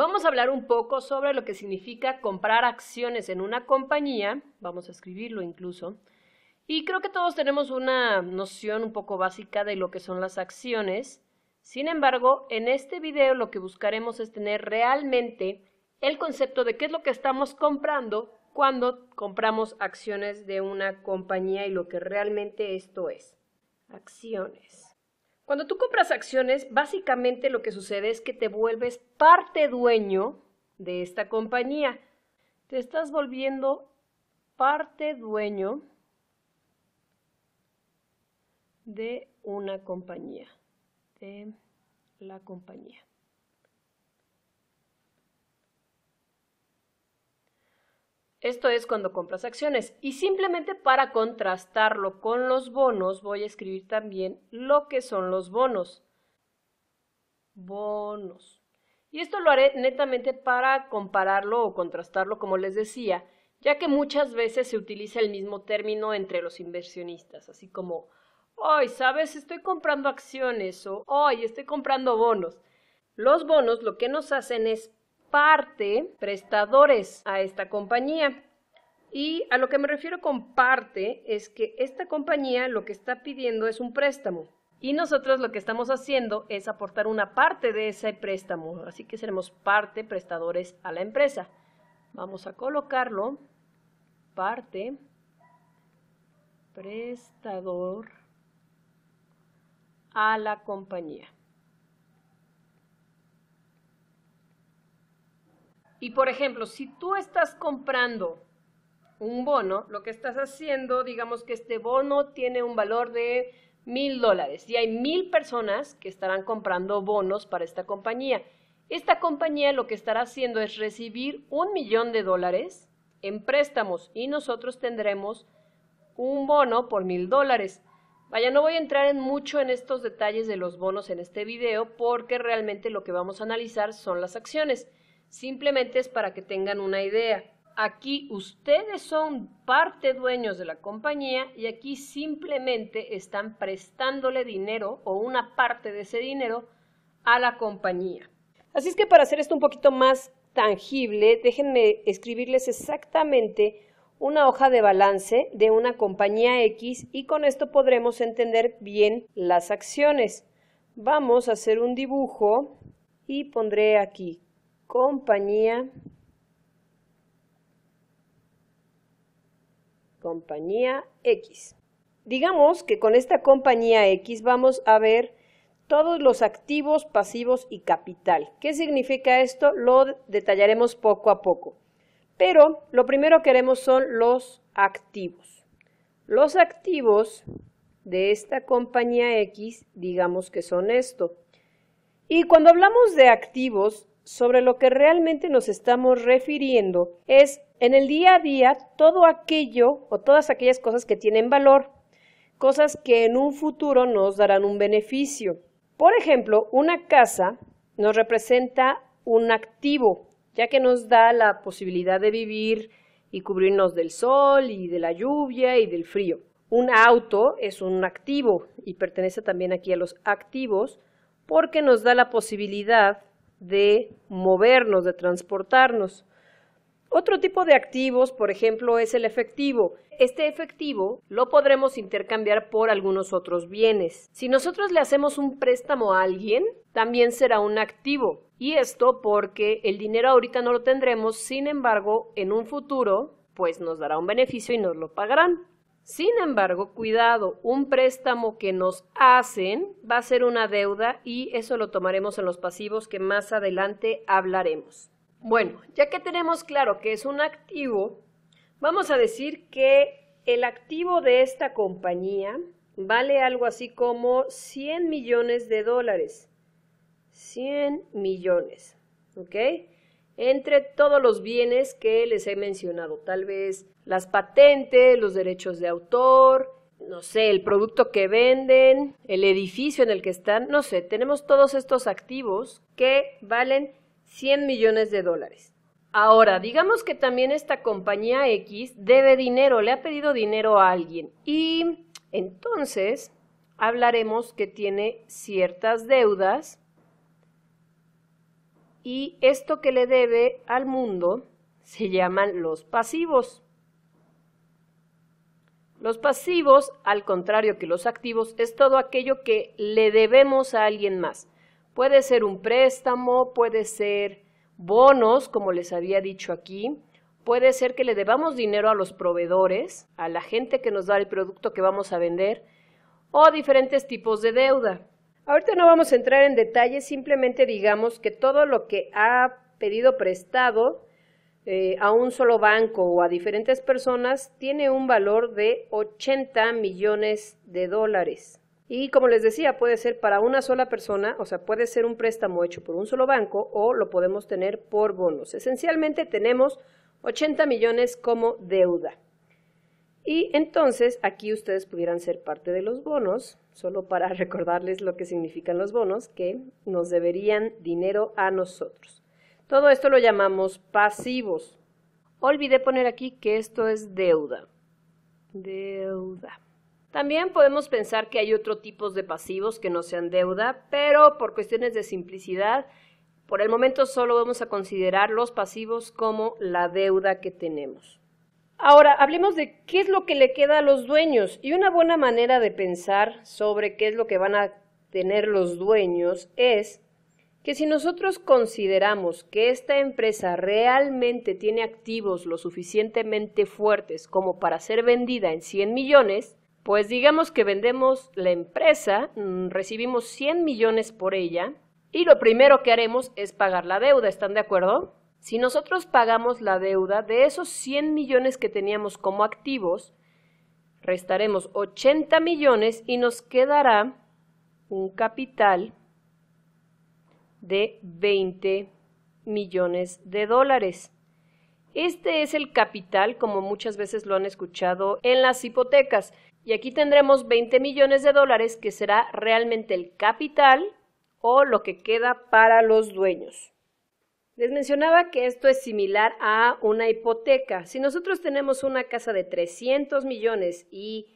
Vamos a hablar un poco sobre lo que significa comprar acciones en una compañía, vamos a escribirlo incluso, y creo que todos tenemos una noción un poco básica de lo que son las acciones. Sin embargo, en este video lo que buscaremos es tener realmente el concepto de qué es lo que estamos comprando cuando compramos acciones de una compañía y lo que realmente esto es. Acciones. Cuando tú compras acciones, básicamente lo que sucede es que te vuelves parte dueño de esta compañía. Te estás volviendo parte dueño de una compañía, de la compañía. Esto es cuando compras acciones. Y simplemente para contrastarlo con los bonos, voy a escribir también lo que son los bonos. Bonos. Y esto lo haré netamente para compararlo o contrastarlo, como les decía, ya que muchas veces se utiliza el mismo término entre los inversionistas, así como, hoy, ¿sabes? Estoy comprando acciones o ¡Ay! estoy comprando bonos. Los bonos lo que nos hacen es parte prestadores a esta compañía. Y a lo que me refiero con parte es que esta compañía lo que está pidiendo es un préstamo. Y nosotros lo que estamos haciendo es aportar una parte de ese préstamo. Así que seremos parte prestadores a la empresa. Vamos a colocarlo. Parte prestador a la compañía. Y por ejemplo, si tú estás comprando un bono, lo que estás haciendo, digamos que este bono tiene un valor de mil dólares y hay mil personas que estarán comprando bonos para esta compañía. Esta compañía lo que estará haciendo es recibir un millón de dólares en préstamos y nosotros tendremos un bono por mil dólares. Vaya, no voy a entrar en mucho en estos detalles de los bonos en este video porque realmente lo que vamos a analizar son las acciones. Simplemente es para que tengan una idea. Aquí ustedes son parte dueños de la compañía y aquí simplemente están prestándole dinero o una parte de ese dinero a la compañía. Así es que para hacer esto un poquito más tangible, déjenme escribirles exactamente una hoja de balance de una compañía X y con esto podremos entender bien las acciones. Vamos a hacer un dibujo y pondré aquí compañía, compañía X. Digamos que con esta compañía X vamos a ver todos los activos, pasivos y capital. ¿Qué significa esto? Lo detallaremos poco a poco. Pero lo primero que haremos son los activos. Los activos de esta compañía X, digamos que son esto. Y cuando hablamos de activos, sobre lo que realmente nos estamos refiriendo es en el día a día todo aquello o todas aquellas cosas que tienen valor, cosas que en un futuro nos darán un beneficio. Por ejemplo, una casa nos representa un activo, ya que nos da la posibilidad de vivir y cubrirnos del sol y de la lluvia y del frío. Un auto es un activo y pertenece también aquí a los activos porque nos da la posibilidad de movernos, de transportarnos. Otro tipo de activos, por ejemplo, es el efectivo. Este efectivo lo podremos intercambiar por algunos otros bienes. Si nosotros le hacemos un préstamo a alguien, también será un activo. Y esto porque el dinero ahorita no lo tendremos, sin embargo, en un futuro, pues nos dará un beneficio y nos lo pagarán. Sin embargo, cuidado, un préstamo que nos hacen va a ser una deuda y eso lo tomaremos en los pasivos que más adelante hablaremos. Bueno, ya que tenemos claro que es un activo, vamos a decir que el activo de esta compañía vale algo así como 100 millones de dólares. 100 millones, ¿ok? entre todos los bienes que les he mencionado, tal vez las patentes, los derechos de autor, no sé, el producto que venden, el edificio en el que están, no sé, tenemos todos estos activos que valen 100 millones de dólares. Ahora, digamos que también esta compañía X debe dinero, le ha pedido dinero a alguien y entonces hablaremos que tiene ciertas deudas y esto que le debe al mundo se llaman los pasivos. Los pasivos, al contrario que los activos, es todo aquello que le debemos a alguien más. Puede ser un préstamo, puede ser bonos, como les había dicho aquí, puede ser que le debamos dinero a los proveedores, a la gente que nos da el producto que vamos a vender, o diferentes tipos de deuda. Ahorita no vamos a entrar en detalles, simplemente digamos que todo lo que ha pedido prestado eh, a un solo banco o a diferentes personas tiene un valor de 80 millones de dólares. Y como les decía, puede ser para una sola persona, o sea, puede ser un préstamo hecho por un solo banco o lo podemos tener por bonos. Esencialmente tenemos 80 millones como deuda. Y entonces aquí ustedes pudieran ser parte de los bonos, solo para recordarles lo que significan los bonos, que nos deberían dinero a nosotros. Todo esto lo llamamos pasivos. Olvidé poner aquí que esto es deuda. Deuda. También podemos pensar que hay otro tipo de pasivos que no sean deuda, pero por cuestiones de simplicidad, por el momento solo vamos a considerar los pasivos como la deuda que tenemos. Ahora, hablemos de qué es lo que le queda a los dueños. Y una buena manera de pensar sobre qué es lo que van a tener los dueños es que si nosotros consideramos que esta empresa realmente tiene activos lo suficientemente fuertes como para ser vendida en 100 millones, pues digamos que vendemos la empresa, mm, recibimos 100 millones por ella y lo primero que haremos es pagar la deuda, ¿están de acuerdo? Si nosotros pagamos la deuda, de esos 100 millones que teníamos como activos, restaremos 80 millones y nos quedará un capital de 20 millones de dólares. Este es el capital, como muchas veces lo han escuchado en las hipotecas. Y aquí tendremos 20 millones de dólares, que será realmente el capital o lo que queda para los dueños. Les mencionaba que esto es similar a una hipoteca. Si nosotros tenemos una casa de 300 millones y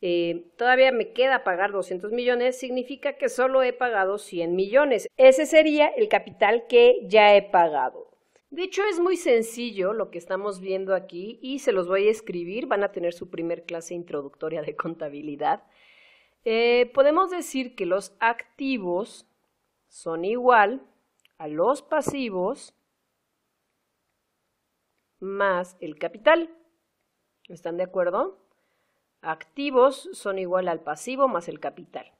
eh, todavía me queda pagar 200 millones, significa que solo he pagado 100 millones. Ese sería el capital que ya he pagado. De hecho, es muy sencillo lo que estamos viendo aquí y se los voy a escribir. Van a tener su primer clase introductoria de contabilidad. Eh, podemos decir que los activos son igual a los pasivos más el capital. ¿Están de acuerdo? Activos son igual al pasivo más el capital.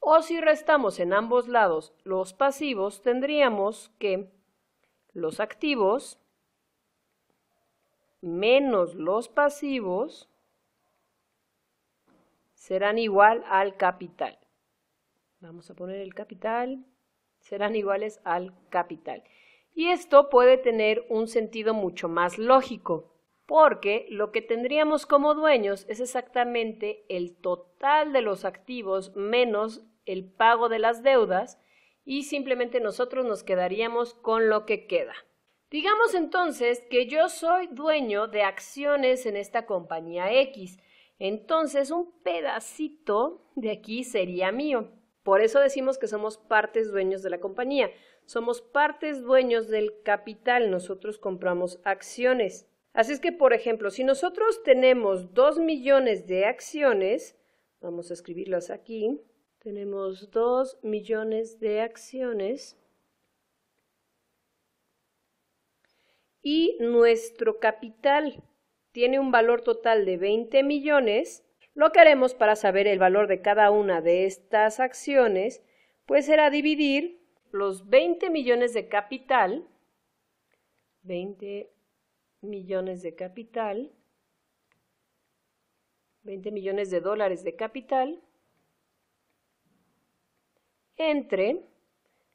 O si restamos en ambos lados los pasivos, tendríamos que los activos menos los pasivos serán igual al capital. Vamos a poner el capital serán iguales al capital. Y esto puede tener un sentido mucho más lógico, porque lo que tendríamos como dueños es exactamente el total de los activos menos el pago de las deudas y simplemente nosotros nos quedaríamos con lo que queda. Digamos entonces que yo soy dueño de acciones en esta compañía X, entonces un pedacito de aquí sería mío. Por eso decimos que somos partes dueños de la compañía. Somos partes dueños del capital. Nosotros compramos acciones. Así es que, por ejemplo, si nosotros tenemos 2 millones de acciones, vamos a escribirlas aquí, tenemos 2 millones de acciones y nuestro capital tiene un valor total de 20 millones, lo que haremos para saber el valor de cada una de estas acciones, pues será dividir los 20 millones de capital, 20 millones de capital, 20 millones de dólares de capital, entre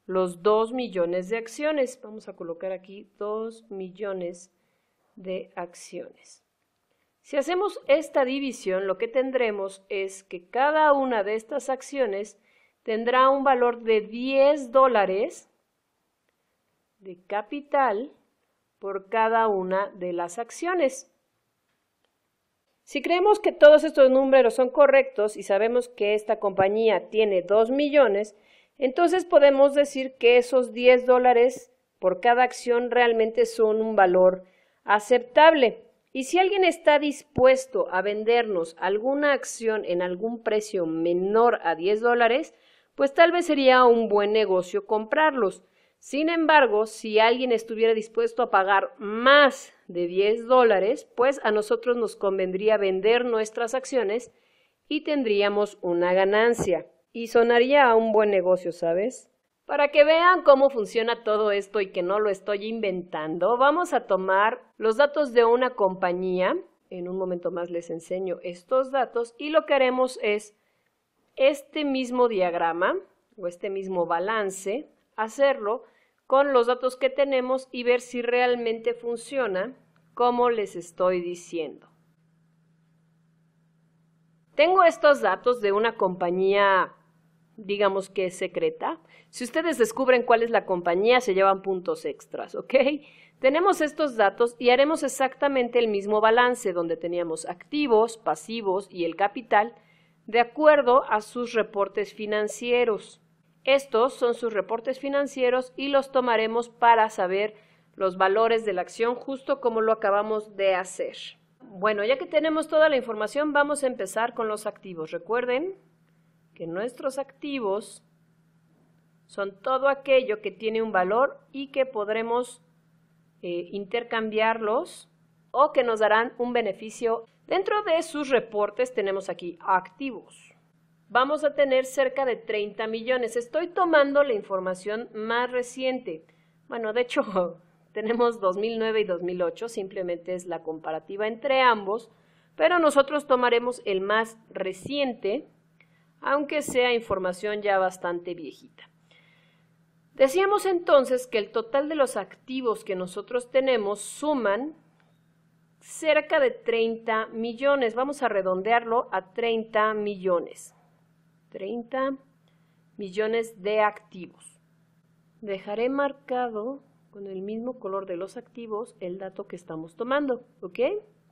los 2 millones de acciones. Vamos a colocar aquí 2 millones de acciones. Si hacemos esta división, lo que tendremos es que cada una de estas acciones tendrá un valor de 10 dólares de capital por cada una de las acciones. Si creemos que todos estos números son correctos y sabemos que esta compañía tiene 2 millones, entonces podemos decir que esos 10 dólares por cada acción realmente son un valor aceptable. Y si alguien está dispuesto a vendernos alguna acción en algún precio menor a 10 dólares, pues tal vez sería un buen negocio comprarlos. Sin embargo, si alguien estuviera dispuesto a pagar más de 10 dólares, pues a nosotros nos convendría vender nuestras acciones y tendríamos una ganancia. Y sonaría a un buen negocio, ¿sabes? Para que vean cómo funciona todo esto y que no lo estoy inventando, vamos a tomar los datos de una compañía, en un momento más les enseño estos datos, y lo que haremos es este mismo diagrama o este mismo balance, hacerlo con los datos que tenemos y ver si realmente funciona como les estoy diciendo. Tengo estos datos de una compañía digamos que es secreta. Si ustedes descubren cuál es la compañía, se llevan puntos extras, ¿ok? Tenemos estos datos y haremos exactamente el mismo balance donde teníamos activos, pasivos y el capital de acuerdo a sus reportes financieros. Estos son sus reportes financieros y los tomaremos para saber los valores de la acción justo como lo acabamos de hacer. Bueno, ya que tenemos toda la información, vamos a empezar con los activos. Recuerden, que nuestros activos son todo aquello que tiene un valor y que podremos eh, intercambiarlos o que nos darán un beneficio. Dentro de sus reportes tenemos aquí activos. Vamos a tener cerca de 30 millones. Estoy tomando la información más reciente. Bueno, de hecho, tenemos 2009 y 2008, simplemente es la comparativa entre ambos, pero nosotros tomaremos el más reciente, aunque sea información ya bastante viejita. Decíamos entonces que el total de los activos que nosotros tenemos suman cerca de 30 millones. Vamos a redondearlo a 30 millones. 30 millones de activos. Dejaré marcado con el mismo color de los activos el dato que estamos tomando, ¿ok?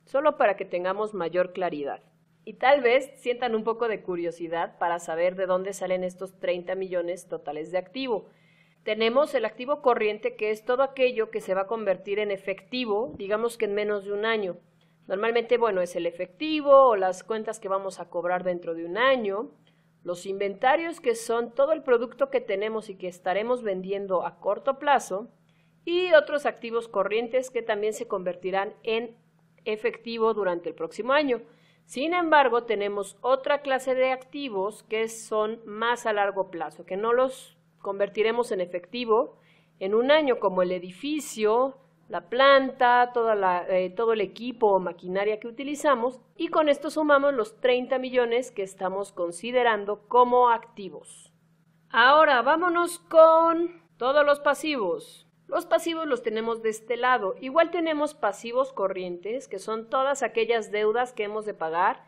Solo para que tengamos mayor claridad y tal vez sientan un poco de curiosidad para saber de dónde salen estos 30 millones totales de activo. Tenemos el activo corriente, que es todo aquello que se va a convertir en efectivo, digamos que en menos de un año. Normalmente, bueno, es el efectivo o las cuentas que vamos a cobrar dentro de un año, los inventarios que son todo el producto que tenemos y que estaremos vendiendo a corto plazo, y otros activos corrientes que también se convertirán en efectivo durante el próximo año. Sin embargo, tenemos otra clase de activos que son más a largo plazo, que no los convertiremos en efectivo en un año, como el edificio, la planta, eh, todo el equipo o maquinaria que utilizamos, y con esto sumamos los 30 millones que estamos considerando como activos. Ahora vámonos con todos los pasivos. Los pasivos los tenemos de este lado. Igual tenemos pasivos corrientes, que son todas aquellas deudas que hemos de pagar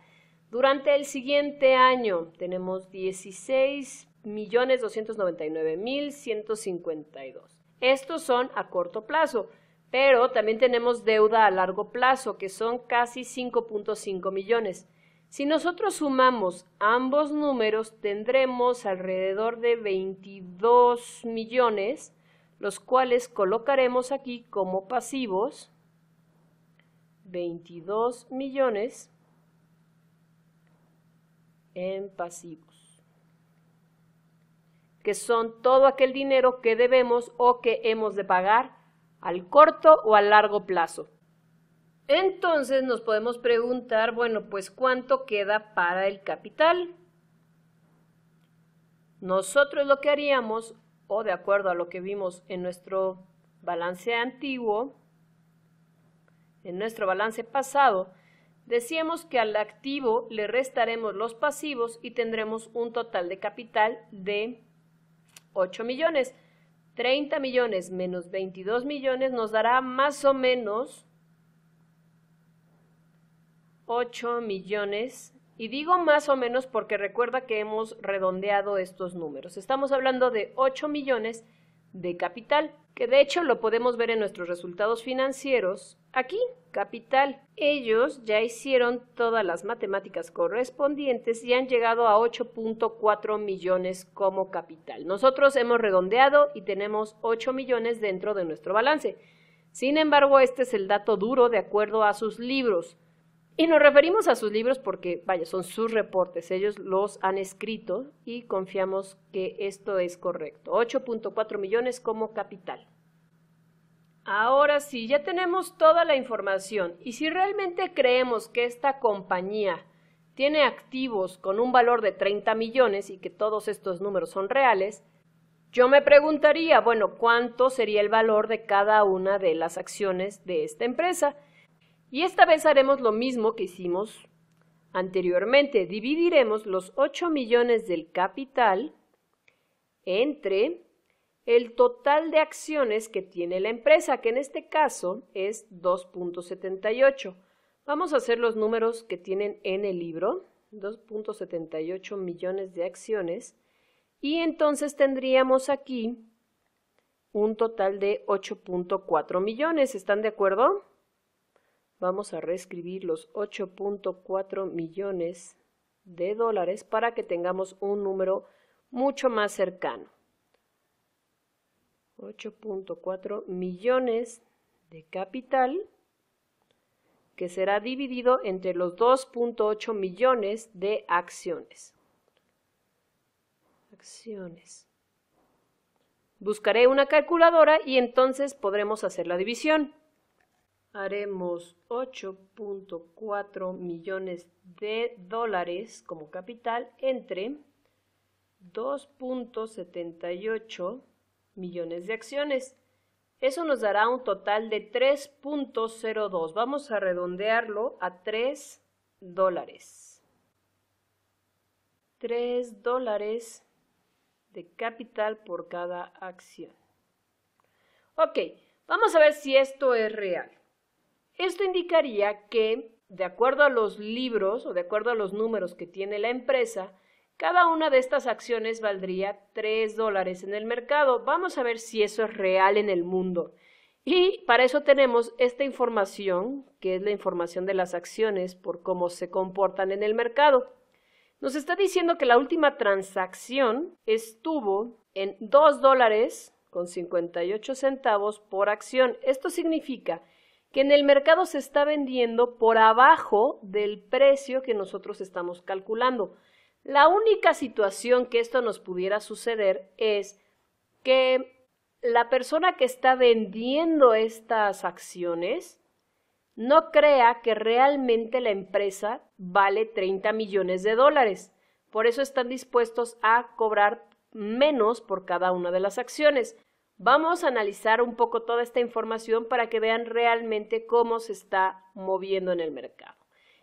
durante el siguiente año. Tenemos 16.299.152. Estos son a corto plazo, pero también tenemos deuda a largo plazo, que son casi 5.5 millones. Si nosotros sumamos ambos números, tendremos alrededor de 22 millones los cuales colocaremos aquí como pasivos 22 millones en pasivos, que son todo aquel dinero que debemos o que hemos de pagar al corto o al largo plazo. Entonces nos podemos preguntar, bueno, pues ¿cuánto queda para el capital? Nosotros lo que haríamos o de acuerdo a lo que vimos en nuestro balance antiguo, en nuestro balance pasado, decíamos que al activo le restaremos los pasivos y tendremos un total de capital de 8 millones. 30 millones menos 22 millones nos dará más o menos 8 millones y digo más o menos porque recuerda que hemos redondeado estos números. Estamos hablando de 8 millones de capital, que de hecho lo podemos ver en nuestros resultados financieros. Aquí, capital. Ellos ya hicieron todas las matemáticas correspondientes y han llegado a 8.4 millones como capital. Nosotros hemos redondeado y tenemos 8 millones dentro de nuestro balance. Sin embargo, este es el dato duro de acuerdo a sus libros. Y nos referimos a sus libros porque, vaya, son sus reportes, ellos los han escrito y confiamos que esto es correcto. 8.4 millones como capital. Ahora sí, ya tenemos toda la información y si realmente creemos que esta compañía tiene activos con un valor de 30 millones y que todos estos números son reales, yo me preguntaría, bueno, ¿cuánto sería el valor de cada una de las acciones de esta empresa? Y esta vez haremos lo mismo que hicimos anteriormente. Dividiremos los 8 millones del capital entre el total de acciones que tiene la empresa, que en este caso es 2.78. Vamos a hacer los números que tienen en el libro, 2.78 millones de acciones, y entonces tendríamos aquí un total de 8.4 millones, ¿están de acuerdo? vamos a reescribir los 8.4 millones de dólares para que tengamos un número mucho más cercano. 8.4 millones de capital que será dividido entre los 2.8 millones de acciones. Acciones. Buscaré una calculadora y entonces podremos hacer la división haremos 8.4 millones de dólares como capital entre 2.78 millones de acciones. Eso nos dará un total de 3.02. Vamos a redondearlo a 3 dólares. 3 dólares de capital por cada acción. Ok, vamos a ver si esto es real. Esto indicaría que, de acuerdo a los libros o de acuerdo a los números que tiene la empresa, cada una de estas acciones valdría 3 dólares en el mercado. Vamos a ver si eso es real en el mundo. Y para eso tenemos esta información, que es la información de las acciones por cómo se comportan en el mercado. Nos está diciendo que la última transacción estuvo en 2 dólares con 58 centavos por acción. Esto significa que en el mercado se está vendiendo por abajo del precio que nosotros estamos calculando. La única situación que esto nos pudiera suceder es que la persona que está vendiendo estas acciones no crea que realmente la empresa vale 30 millones de dólares. Por eso están dispuestos a cobrar menos por cada una de las acciones. Vamos a analizar un poco toda esta información para que vean realmente cómo se está moviendo en el mercado.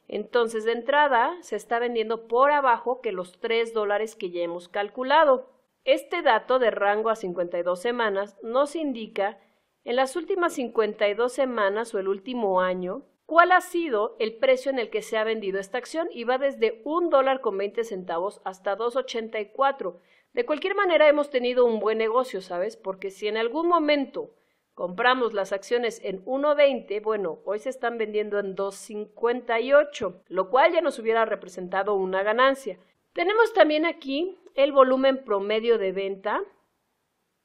Entonces, de entrada, se está vendiendo por abajo que los 3 dólares que ya hemos calculado. Este dato de rango a 52 semanas nos indica en las últimas 52 semanas o el último año cuál ha sido el precio en el que se ha vendido esta acción y va desde $1.20 dólar con 20 centavos hasta 2.84. De cualquier manera, hemos tenido un buen negocio, ¿sabes? Porque si en algún momento compramos las acciones en 1.20, bueno, hoy se están vendiendo en 2.58, lo cual ya nos hubiera representado una ganancia. Tenemos también aquí el volumen promedio de venta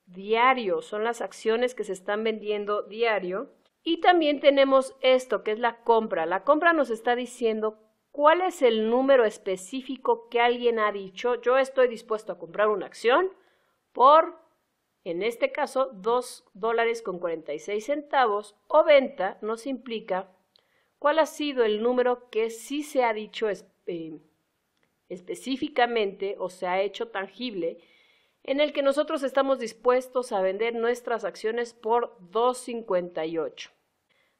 diario, son las acciones que se están vendiendo diario. Y también tenemos esto, que es la compra. La compra nos está diciendo cuál es el número específico que alguien ha dicho, yo estoy dispuesto a comprar una acción por, en este caso, 2 dólares con 46 centavos o venta nos implica cuál ha sido el número que sí se ha dicho eh, específicamente o se ha hecho tangible en el que nosotros estamos dispuestos a vender nuestras acciones por 2.58.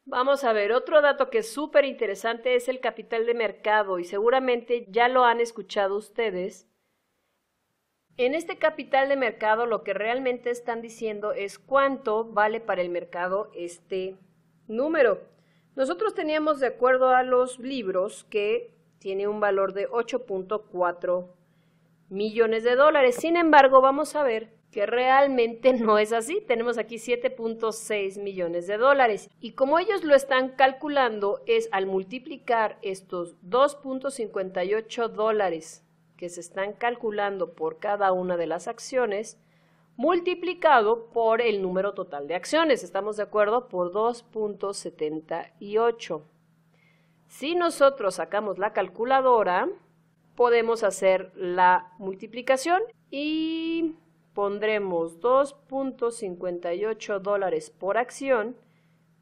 Vamos a ver, otro dato que es súper interesante es el capital de mercado y seguramente ya lo han escuchado ustedes. En este capital de mercado lo que realmente están diciendo es cuánto vale para el mercado este número. Nosotros teníamos de acuerdo a los libros que tiene un valor de 8.4 millones de dólares. Sin embargo, vamos a ver que realmente no es así. Tenemos aquí 7.6 millones de dólares. Y como ellos lo están calculando, es al multiplicar estos 2.58 dólares que se están calculando por cada una de las acciones, multiplicado por el número total de acciones, ¿estamos de acuerdo? Por 2.78. Si nosotros sacamos la calculadora, podemos hacer la multiplicación y pondremos 2.58 dólares por acción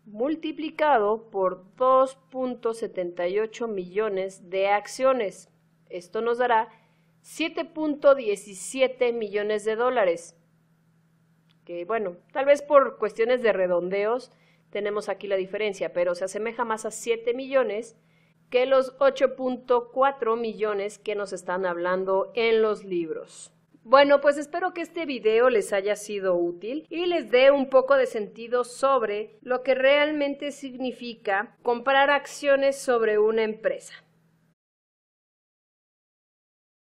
multiplicado por 2.78 millones de acciones. Esto nos dará 7.17 millones de dólares. Que bueno, tal vez por cuestiones de redondeos tenemos aquí la diferencia, pero se asemeja más a 7 millones que los 8.4 millones que nos están hablando en los libros. Bueno, pues espero que este video les haya sido útil y les dé un poco de sentido sobre lo que realmente significa comprar acciones sobre una empresa.